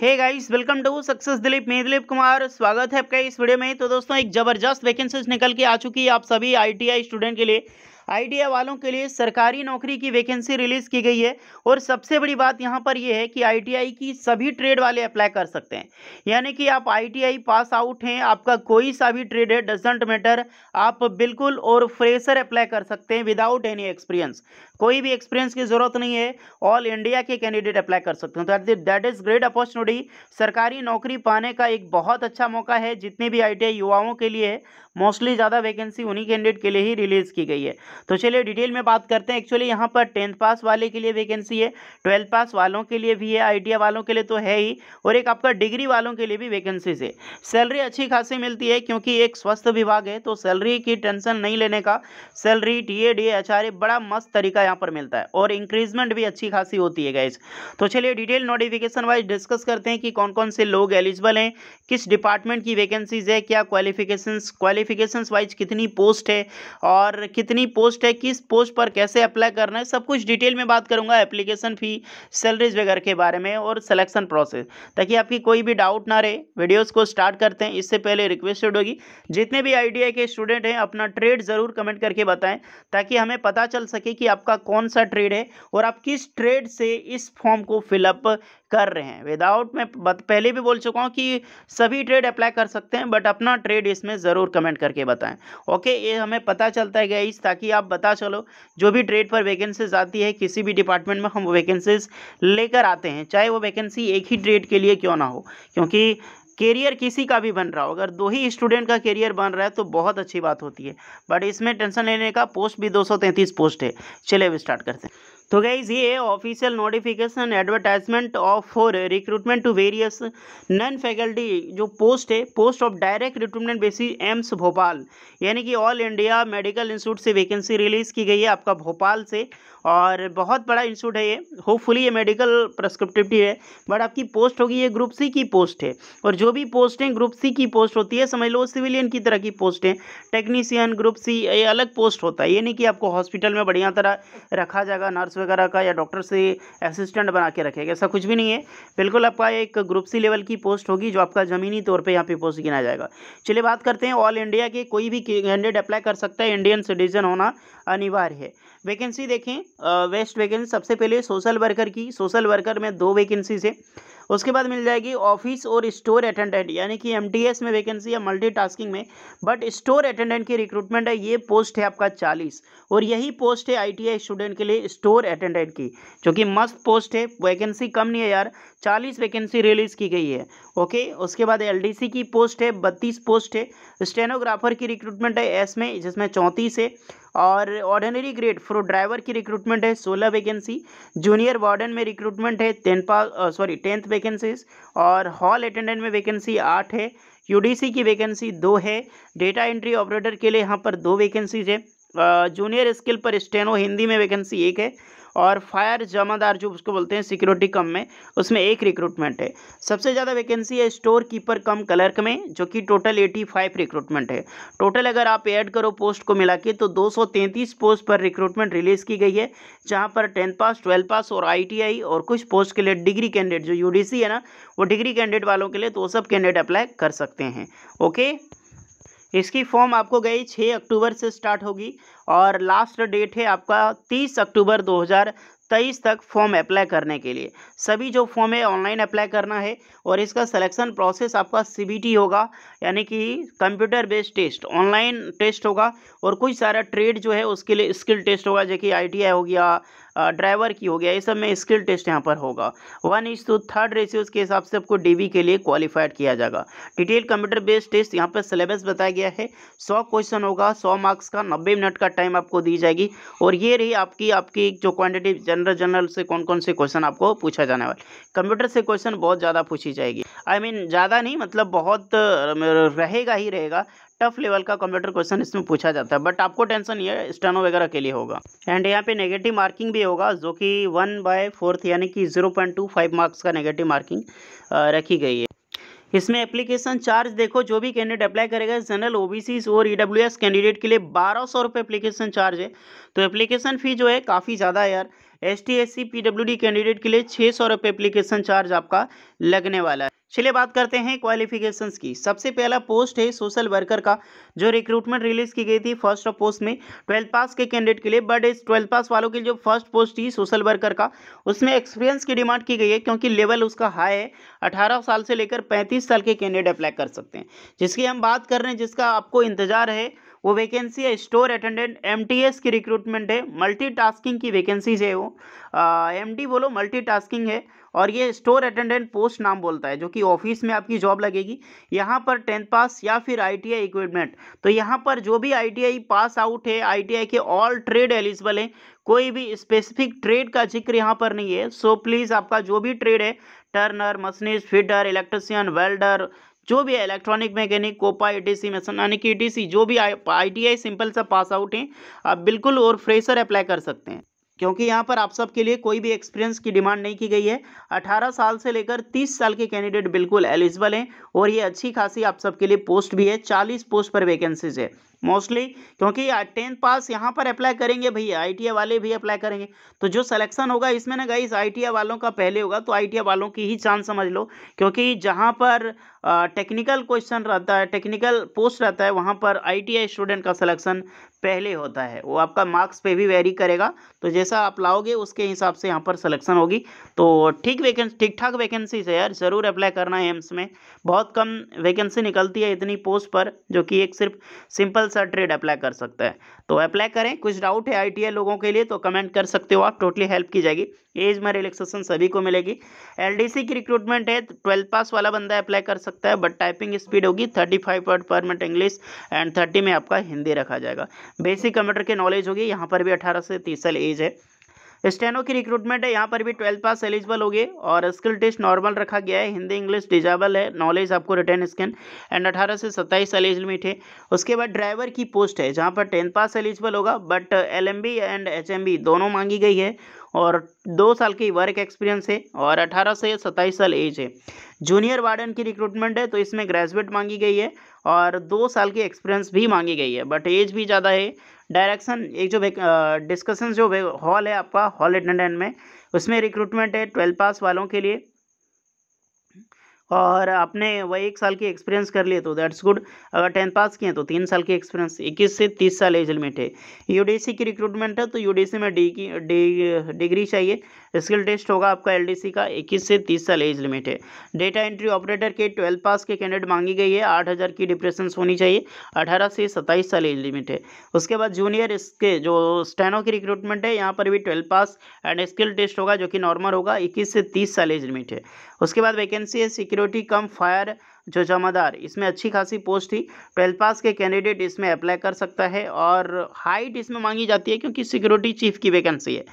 Hey guys welcome to success Dilip मैं दिलीप कुमार स्वागत है आपका इस वीडियो में तो दोस्तों एक ज़बरदस्त वैकेंसीज निकल के आ चुकी है आप सभी आईटीआई स्टूडेंट के लिए आईडिया वालों के लिए सरकारी नौकरी की वैकेंसी रिलीज़ की गई है और सबसे बड़ी बात यहाँ पर यह है कि आईटीआई की सभी ट्रेड वाले अप्लाई कर सकते हैं यानी कि आप आईटीआई पास आउट हैं आपका कोई सा भी ट्रेड है डजेंट मैटर आप बिल्कुल और फ्रेशर अप्लाई कर सकते हैं विदाउट एनी एक्सपीरियंस कोई भी एक्सपीरियंस की ज़रूरत नहीं है ऑल इंडिया के कैंडिडेट अप्लाई कर सकते हैं तो दैट इज़ ग्रेट अपॉर्चुनिटी सरकारी नौकरी पाने का एक बहुत अच्छा मौका है जितने भी आई युवाओं के लिए मोस्टली ज़्यादा वैकेंसी उन्हीं कैंडिडेट के लिए ही रिलीज़ की गई है तो चलिए डिटेल में बात करते हैं एक्चुअली यहाँ पर टेंथ पास वाले के लिए वैकेंसी है ट्वेल्थ पास वालों के लिए भी है आई वालों के लिए तो है ही और एक आपका डिग्री वालों के लिए भी वैकेंसीज है सैलरी अच्छी खासी मिलती है क्योंकि एक स्वस्थ विभाग है तो सैलरी की टेंशन नहीं लेने का salary T A D A बड़ा मस्त तरीका यहाँ पर मिलता है और इंक्रीजमेंट भी अच्छी खासी होती है गैस तो चलिए डिटेल नोटिफिकेशन वाइज डिस्कस करते हैं कि कौन कौन से लोग एलिजिबल हैं किस डिपार्टमेंट की वैकेंसीज है क्या क्वालिफिकेशन क्वालिफिक क्वालिफिकेशन वाइज कितनी पोस्ट है और कितनी पोस्ट है किस पोस्ट पर कैसे अप्लाई करना है सब कुछ डिटेल में बात करूँगा एप्लीकेशन फ़ी सैलरीज वगैरह के बारे में और सिलेक्शन प्रोसेस ताकि आपकी कोई भी डाउट ना रहे वीडियोज़ को स्टार्ट करते हैं इससे पहले रिक्वेस्टेड होगी जितने भी आई के स्टूडेंट हैं अपना ट्रेड ज़रूर कमेंट करके बताएं ताकि हमें पता चल सके कि आपका कौन सा ट्रेड है और आप किस ट्रेड से इस फॉर्म को फिलअप कर रहे हैं विदाउट मैं पहले भी बोल चुका हूँ कि सभी ट्रेड अप्लाई कर सकते हैं बट अपना ट्रेड इसमें ज़रूर कमेंट करके बताएं ओके ये हमें पता चलता है गाइस ताकि आप बता चलो जो भी ट्रेड पर वैकेंसीज आती है किसी भी डिपार्टमेंट में हम वैकेंसीज लेकर आते हैं चाहे वो वैकेंसी एक ही ट्रेड के लिए क्यों ना हो क्योंकि कैरियर किसी का भी बन रहा हो अगर दो ही स्टूडेंट का कैरियर बन रहा है तो बहुत अच्छी बात होती है बट इसमें टेंशन लेने का पोस्ट भी तैंतीस पोस्ट है चले अब स्टार्ट करते हैं तो गाइज ये official notification advertisement of for recruitment to various non faculty जो पोस्ट है post of direct recruitment basis AIIMS Bhopal यानी कि ऑल इंडिया मेडिकल इंस्टीट्यूट से वैकेंसी रिलीज़ की गई है आपका भोपाल से और बहुत बड़ा इंस्टीट्यूट है ये होपफुली ये मेडिकल प्रस्क्रिप्टिविटी है बट आपकी पोस्ट होगी ये ग्रुप सी की पोस्ट है और जो भी पोस्टें ग्रुप सी की पोस्ट होती है समझ लो सिविलियन की तरह की पोस्ट है टेक्नीसियन ग्रुप सी ये अलग पोस्ट होता है ये नहीं कि आपको हॉस्पिटल में बढ़िया तरह रखा जाएगा नर्स वगैरह का या डॉक्टर से असिस्टेंट बना के रखेगा ऐसा कुछ भी नहीं है बिल्कुल आपका एक ग्रुप सी लेवल की पोस्ट होगी जो आपका ज़मीनी तौर पर यहाँ पे पोस्ट गिना जाएगा चलिए बात करते हैं ऑल इंडिया के कोई भी कैंडिडेट अप्लाई कर सकता है इंडियन सिटीजन होना अनिवार्य है वैकेंसी देखें वेस्ट वैकेंसी सबसे पहले सोशल वर्कर की सोशल वर्कर में दो वैकेंसीज है उसके बाद मिल जाएगी ऑफिस और स्टोर अटेंडेंट यानी कि एम में वैकेंसी है मल्टीटास्किंग में बट स्टोर अटेंडेंट की रिक्रूटमेंट है ये पोस्ट है आपका चालीस और यही पोस्ट है आई स्टूडेंट के लिए स्टोर अटेंडेंट की जो कि मस्त पोस्ट है वैकेंसी कम नहीं है यार चालीस वैकेंसी रिलीज की गई है ओके उसके बाद एल की पोस्ट है बत्तीस पोस्ट है स्टेनोग्राफर की रिक्रूटमेंट है एस में जिसमें चौंतीस है और ऑर्डनरी ग्रेड फ्रो ड्राइवर की रिक्रूटमेंट है सोलह वैकेंसी जूनियर वार्डन में रिक्रूटमेंट है टेन सॉरी टेंथ वैकेंसीज और हॉल अटेंडेंट में वैकेंसी आठ है यूडीसी की वैकेंसी दो है डेटा एंट्री ऑपरेटर के लिए यहाँ पर दो वैकेंसीज है जूनियर स्किल पर स्टेनो हिंदी में वैकेंसी एक है और फायर जमादार जो उसको बोलते हैं सिक्योरिटी कम में उसमें एक रिक्रूटमेंट है सबसे ज़्यादा वैकेंसी है स्टोर कीपर कम क्लर्क में जो कि टोटल एटी फाइव रिक्रूटमेंट है टोटल अगर आप ऐड करो पोस्ट को मिला के तो दो सौ तैंतीस पोस्ट पर रिक्रूटमेंट रिलीज़ की गई है जहाँ पर टेंथ पास ट्वेल्थ पास और आई और कुछ पोस्ट के लिए डिग्री कैंडिडेट जो यू है ना वो डिग्री कैंडिडेट वालों के लिए तो वो सब कैंडिडेट अप्लाई कर सकते हैं ओके इसकी फॉर्म आपको गई 6 अक्टूबर से स्टार्ट होगी और लास्ट डेट है आपका 30 अक्टूबर तेईस तक फॉर्म अप्लाई करने के लिए सभी जो फॉर्म है ऑनलाइन अप्लाई करना है और इसका सिलेक्शन प्रोसेस आपका सीबीटी होगा यानी कि computer based test online test होगा और कुछ सारा ट्रेड जो है उसके लिए स्किल टेस्ट होगा जैसे कि आईटीआई हो गया ड्राइवर की हो गया ये सब में स्किल टेस्ट यहाँ पर होगा one is to third ratios के हिसाब से आपको डी के लिए क्वालिफाइड किया जाएगा डिटेल कंप्यूटर बेस्ड टेस्ट यहाँ पर सिलेबस बताया गया है सौ क्वेश्चन होगा सौ मार्क्स का नब्बे मिनट का टाइम आपको दी जाएगी और ये रही आपकी आपकी जो क्वान्टिटी जनरल जनरल से कौन कौन से क्वेश्चन आपको पूछा जाने वाला कंप्यूटर से क्वेश्चन बहुत ज़्यादा पूछी जाएगी आई I मीन mean, ज़्यादा नहीं मतलब बहुत रहेगा ही रहेगा टफ लेवल का कंप्यूटर क्वेश्चन इसमें पूछा जाता है बट आपको टेंशन ये स्टेनो वगैरह के लिए होगा एंड यहाँ पे नेगेटिव मार्किंग भी होगा जो कि वन बाय फोर्थ यानी कि zero point two five marks का नेगेटिव मार्किंग रखी गई है इसमें एप्लीकेशन चार्ज देखो जो भी कैंडिडेट अप्लाई करेगा जनरल ओबीसी और ईडब्ल्यूएस e कैंडिडेट के लिए बारह सौ रुपये एप्लीकेशन चार्ज है तो एप्लीकेशन फ़ी जो है काफ़ी ज़्यादा है यार S T S C P D candidate के लिए छः सौ रुपये एप्लीकेशन चार्ज आपका लगने वाला है चलिए बात करते हैं क्वालिफिकेशंस की सबसे पहला पोस्ट है सोशल वर्कर का जो रिक्रूटमेंट रिलीज की गई थी फर्स्ट ऑफ पोस्ट में ट्वेल्थ पास के कैंडिडेट के लिए बट इस ट्वेल्थ पास वालों के जो फर्स्ट पोस्ट थी सोशल वर्कर का उसमें एक्सपीरियंस की डिमांड की गई है क्योंकि लेवल उसका हाई है अठारह साल से लेकर पैंतीस साल के कैंडिडेट अप्लाई कर सकते हैं जिसकी हम बात कर रहे हैं जिसका आपको इंतजार है वो वैकेंसी है स्टोर अटेंडेंट एमटीएस की रिक्रूटमेंट है मल्टीटास्किंग की वैकेंसीज है वो एमडी बोलो मल्टीटास्किंग है और ये स्टोर अटेंडेंट पोस्ट नाम बोलता है जो कि ऑफिस में आपकी जॉब लगेगी यहाँ पर टेंथ पास या फिर आई टी इक्विपमेंट तो यहाँ पर जो भी आई पास आउट है आई के ऑल ट्रेड एलिजिबल है कोई भी स्पेसिफिक ट्रेड का जिक्र यहाँ पर नहीं है सो प्लीज़ आपका जो भी ट्रेड है turner machinist fitter electrician welder जो भी इलेक्ट्रॉनिक मैकेनिक कोपा सी मसन यानी कि ई जो भी आईटीआई सिंपल सा पास आउट हैं आप बिल्कुल और फ्रेशर अप्लाई कर सकते हैं क्योंकि यहाँ पर आप सबके लिए कोई भी एक्सपीरियंस की डिमांड नहीं की गई है 18 साल से लेकर 30 साल के कैंडिडेट बिल्कुल एलिजिबल हैं और ये अच्छी खासी आप सबके लिए पोस्ट भी है 40 पोस्ट पर वैकेंसीज है मोस्टली क्योंकि टेंथ पास यहाँ पर अप्लाई करेंगे भैया आई वाले भी अप्लाई करेंगे तो जो सिलेक्शन होगा इसमें ना गाइस आई वालों का पहले होगा तो आई वालों की ही चांस समझ लो क्योंकि जहाँ पर टेक्निकल क्वेश्चन रहता है टेक्निकल पोस्ट रहता है वहाँ पर आई स्टूडेंट का सिलेक्शन पहले होता है वो आपका मार्क्स पे भी वेरी करेगा तो जैसा आप लाओगे उसके हिसाब से यहाँ पर सिलेक्शन होगी तो ठीक वैकेंसी ठीक ठाक वैकेंसी है यार ज़रूर अप्लाई करना है एम्स में e। बहुत कम वैकेंसी निकलती है इतनी पोस्ट पर जो कि एक सिर्फ सिंपल सिंगल सा ट्रेड अप्लाई कर सकते हैं तो अप्लाई करें कुछ डाउट है आई लोगों के लिए तो कमेंट कर सकते हो आप टोटली हेल्प की जाएगी एज में रिलेक्सेशन सभी को मिलेगी एल की रिक्रूटमेंट है ट्वेल्थ पास वाला बंदा अप्लाई कर सकता है बट टाइपिंग स्पीड होगी thirty five word per minute English and thirty में आपका हिंदी रखा जाएगा बेसिक कंप्यूटर की नॉलेज होगी यहाँ पर भी अठारह से तीस साल एज है स्टेनो की रिक्रूटमेंट है यहाँ पर भी ट्वेल्थ पास एलिजिबल होगी और स्किल टेस्ट नॉर्मल रखा गया है हिंदी इंग्लिश डिजाबल है नॉलेज आपको रिटर्न स्कैन एंड अठारह से सत्ताईस एलिज लिमिट है उसके बाद ड्राइवर की पोस्ट है जहाँ पर टेंथ पास एलिजिबल होगा बट एल एंड एच दोनों मांगी गई है और दो साल की वर्क एक्सपीरियंस है और अठारह से सत्ताईस साल एज है जूनियर वार्डन की रिक्रूटमेंट है तो इसमें ग्रेजुएट मांगी गई है और दो साल की एक्सपीरियंस भी मांगी गई है बट एज भी ज़्यादा है डायरेक्शन एक जो डिस्कशन जो हॉल है आपका हॉल अटेंडेंट में उसमें रिक्रूटमेंट है ट्वेल्थ पास वालों के लिए और आपने वही एक साल की एक्सपीरियंस कर लिए तो दैट्स गुड अगर टेंथ पास किए तो तीन साल की एक्सपीरियंस इक्कीस से तीस साल एज लिमिट है यूडीसी की रिक्रूटमेंट है तो यूडीसी में डी की डिग्री चाहिए स्किल टेस्ट होगा आपका एलडीसी का इक्कीस से तीस साल एज लिमिट है डेटा एंट्री ऑपरेटर के ट्वेल्थ पास के कैंडिडेट मांगी गई है आठ हज़ार की डिप्रेशन होनी चाहिए अठारह से सत्ताईस साल एज लिमिट है उसके बाद जूनियर इसके जो स्टेनो की रिक्रूटमेंट है यहाँ पर भी twelfth pass and skill test होगा जो कि नॉर्मल होगा इक्कीस से तीस साल एज लिमिट है उसके बाद वैकेंसी है सिक्योरिटी कम फायर जो जमादार इसमें अच्छी खासी पोस्ट थी ट्वेल्थ पास के कैंडिडेट इसमें अप्लाई कर सकता है और हाइट इसमें मांगी जाती है क्योंकि सिक्योरिटी चीफ की वैकेंसी है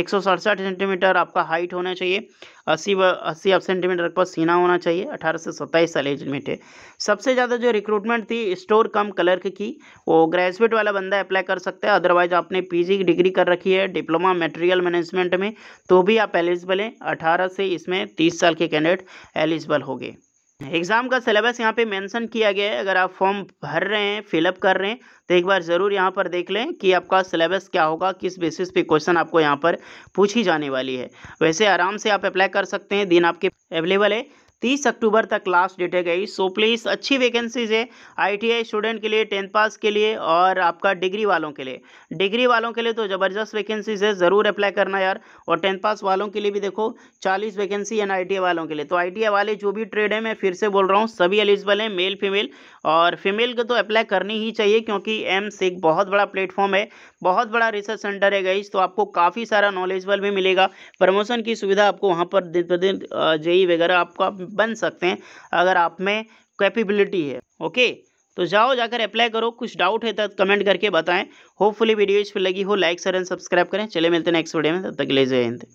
एक सेंटीमीटर आपका हाइट होना चाहिए अस्सी अस्सी सेंटीमीटर पर सीना होना चाहिए अठारह से सत्ताईस साल एज लिमिट है सबसे ज़्यादा जो रिक्रूटमेंट थी स्टोर कम क्लर्क की वो ग्रेजुएट वाला बंदा अप्लाई कर सकता है अदरवाइज आपने पीजी की डिग्री कर रखी है डिप्लोमा मटेरियल मैनेजमेंट में तो भी आप एलिजिबल हैं अठारह से इसमें तीस साल के कैंडिडेट एलिजिबल हो गए एग्ज़ाम का सिलेबस यहाँ पे मेंशन किया गया है अगर आप फॉर्म भर रहे हैं फिलअप कर रहे हैं तो एक बार ज़रूर यहाँ पर देख लें कि आपका सिलेबस क्या होगा किस बेसिस पे क्वेश्चन आपको यहाँ पर पूछी जाने वाली है वैसे आराम से आप अप्लाई कर सकते हैं दिन आपके अवेलेबल है तीस अक्टूबर तक लास्ट डेट है गई सो प्लीज़ अच्छी वैकेंसीज है आईटीआई स्टूडेंट के लिए टेंथ पास के लिए और आपका डिग्री वालों के लिए डिग्री वालों के लिए तो ज़बरदस्त वैकेंसीज है ज़रूर अप्लाई करना यार और टेंथ पास वालों के लिए भी देखो चालीस वैकेंसी एंड आई वालों के लिए तो आई वाले जो भी ट्रेड है मैं फिर से बोल रहा हूँ सभी एलिजिबल हैं मेल फीमेल और फीमेल को तो अप्लाई करनी ही चाहिए क्योंकि एम्स एक बहुत बड़ा प्लेटफॉर्म है बहुत बड़ा रिसर्च सेंटर है गई तो आपको काफ़ी सारा नॉलेजबल भी मिलेगा प्रमोशन की सुविधा आपको वहाँ पर दिन पर दिन जेई वगैरह आपका बन सकते हैं अगर आप में कैपेबिलिटी है ओके तो जाओ जाकर अप्लाई करो कुछ डाउट है तो कमेंट करके बताएं होपफुली वीडियो इस पर लगी हो लाइक सर एंड सब्सक्राइब करें चले मिलते हैं नेक्स्ट वीडियो में तब तक ले जय हिंद